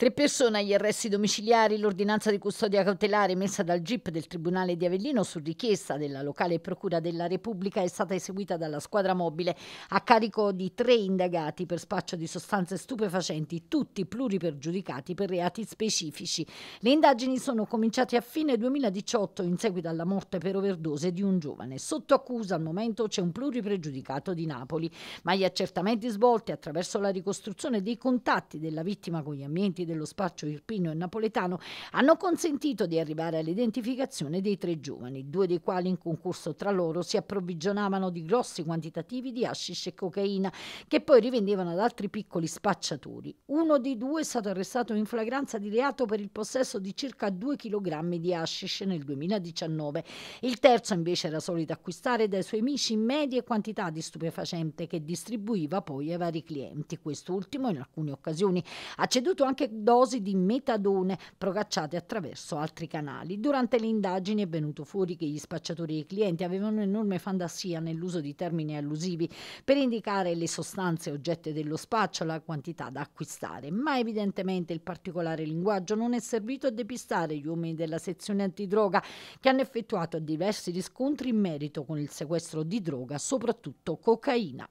Tre persone agli arresti domiciliari, l'ordinanza di custodia cautelare emessa dal GIP del Tribunale di Avellino su richiesta della locale Procura della Repubblica è stata eseguita dalla squadra mobile a carico di tre indagati per spaccio di sostanze stupefacenti, tutti pluripergiudicati per reati specifici. Le indagini sono cominciate a fine 2018 in seguito alla morte per overdose di un giovane. Sotto accusa al momento c'è un pluripregiudicato di Napoli, ma gli accertamenti svolti attraverso la ricostruzione dei contatti della vittima con gli ambienti dello spaccio irpino e napoletano hanno consentito di arrivare all'identificazione dei tre giovani, due dei quali in concorso tra loro si approvvigionavano di grossi quantitativi di hashish e cocaina che poi rivendevano ad altri piccoli spacciatori. Uno dei due è stato arrestato in flagranza di reato per il possesso di circa 2 kg di hashish nel 2019. Il terzo invece era solito acquistare dai suoi amici medie quantità di stupefacente che distribuiva poi ai vari clienti. Quest'ultimo in alcune occasioni ha ceduto anche dosi di metadone procacciate attraverso altri canali. Durante le indagini è venuto fuori che gli spacciatori e i clienti avevano un'enorme fantasia nell'uso di termini allusivi per indicare le sostanze oggette dello spaccio la quantità da acquistare, ma evidentemente il particolare linguaggio non è servito a depistare gli uomini della sezione antidroga che hanno effettuato diversi riscontri in merito con il sequestro di droga, soprattutto cocaina.